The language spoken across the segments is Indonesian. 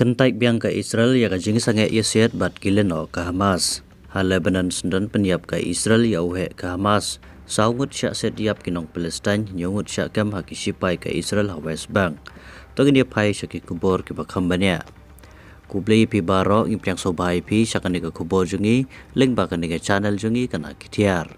Kentai biang ke Israel ya kajing sange yesiat ya, bat kilen oh, ke ka Hamas. Hal Lebanon sendan penyiap ka Israel ya uhe ka Hamas. Saungut syak setiap kinong Palestine nyungut syak kam hakisipai ka Israel ha West Bank. Togin dia pai syaki kubur ki bakhambanya. Kublai pi baro ngipiang sobai pi syakani ka kubur jungi link bakani ka channel jungi kana kitiar.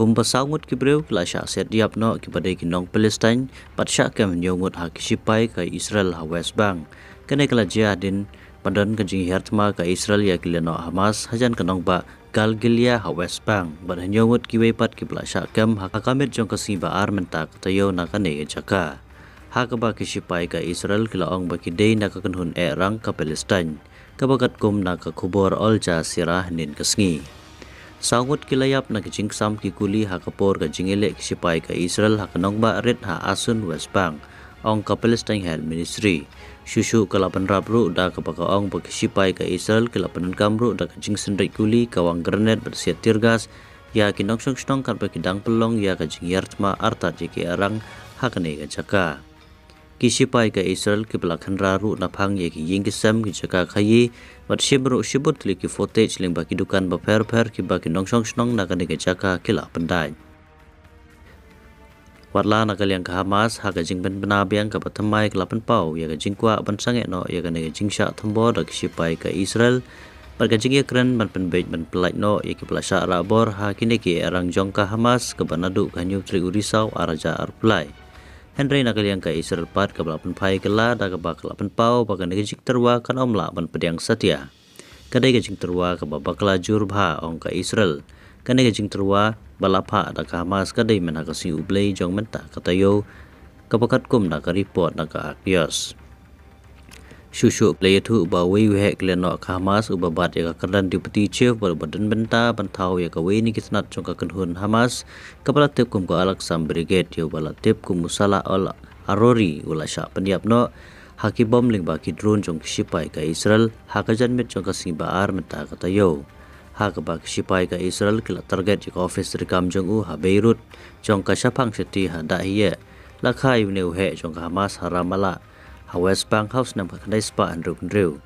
kumpa sangut kibreu kla syak set diap no kibade kinong Palestine pat syak kem nyongut ha sipai ka Israel ha West Bank kenekla jihadin pandan kanjing hertma ka Israel ya kileno Hamas hajan kenong ba Galgilia ha West Bank ban hanyongot kiwe pat kibla syakam hakamet jong kasiba ar menta katayo nakane jaka hakaba kisipai ka Israel ong baki day nakakanhun erang ka Palestine kabagat kum nakakubor olja sirah nin kasngi Sangut kilayap na kijing sam kikuli hakapor ka jingile kisipai ka Israel hakanong ba red ha asun West Bank ong ka Palestine Health Ministry Shushu ka lapan rapru da ka pakaong pakisipai ka Israel ka kamru da ka sendrik kuli kawang wang bersiat tirgas gas ya kinong shong shong kan dang pelong ya ka jingyar arta jiki arang hakne ka jaka kisipai ka Israel ki belakang raru na phang ye ki ying kisem ki chaka khayi bat shibru shibut li ki footage ling baki dukan baper per pher ki baki nongsong snong na kan ki kila pandai patla nakal yang kahamas haga jingben benabiang ka patamai ka lapan pau ya ka jingkwa ban sange no ya ka nega jingsha thambo dak sipai ka Israel par ka jingya kren ban pen bej ban pelaj no ya ki pelasa rabor ha ke ki e jong ka Hamas ka banadu ka nyu tri urisau araja ar pelai Henry nakal yang ka Israel pat ka lapan pai ka la dak ka bak lapan pau pa ka nega jing terwa kan omla ban pediang setia kadai ka jing terwa ka babak lajur bha ong ka Israel kane ka jing terwa balapha ada hamas ka dei mena ka si ublei jong menta ka tayo ka kum na ka report na ka akios shushu play thu ba we we le no ka hamas uba bat ya ka kan deputy chief badan benta bantau ya ka we ni kisnat jong ka kenhun hamas ka tip kum ka alak sam brigade yo tip kum musala al arori ula sha pendiap no haki bom ba ki drone jong kishipai sipai ka israel hakajan met jong ka sing ba menta ka Hak bag sipai ka Israel kila target di office rikam jong ha Beirut jong ka shapang city ha da hiye la khai neu he jong ka Hamas haramala ha West Bank House nam ka kanai spa and ruk ndreu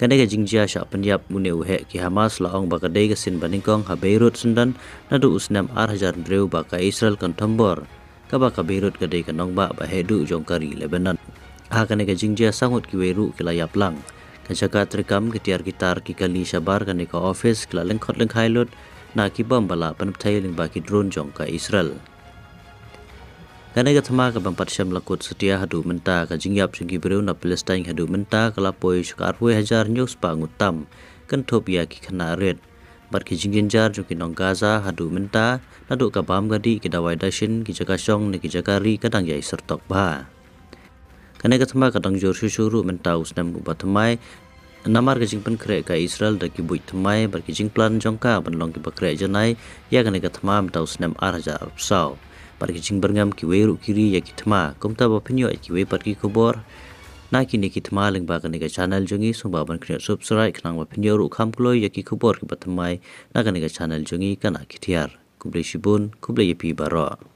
kane ka jingjia sha penyap muneu he ki Hamas la ong ba ka dei ka sin baningkong ha Beirut sundan nadu usnam ar hajar ndreu ba Israel kan thambor ka ba ka Beirut ka dei ka nong ba ba he du jong ka ri Lebanon ha kane ka jingjia sangut ki Beirut kila yaplang kan saka trikam tiar gitar ki kali sabar kan ka office lengkot leng khailot na ki bom bala pan thailing ba ki drone jong ka israel kan ega thama ka bam parsham lakut setia hadu menta ka jingyap jingi breu na palestine hadu menta kala poi sukar poi hajar news pa ngutam kan ya ki khana red bar ki jingin jar jo ki nong gaza hadu menta na do ka bam gadi ki dawai dashin ki jaga song ni ki jaga ri kadang yai sertok ba kane ka thama ka jor shu shuru men ta usnam ku bathmai namar ka pen kre ka israel da ki bui thmai bar ki jing plan jongka ban long ki bakre janai ya kane ka thama men ta usnam ar haja apsao bar ki jing berngam ki we kiri ya ki thama komta ba pinyo ya ki we par ki khobor na ki ne ki thama ling ba ka channel jongi sumba ban kre subscribe khnang ba pinyo ru kham kloi ya ki khobor nah, ki bathmai na kane ka channel jongi kana ki thiar kublai shibun kubli pi baro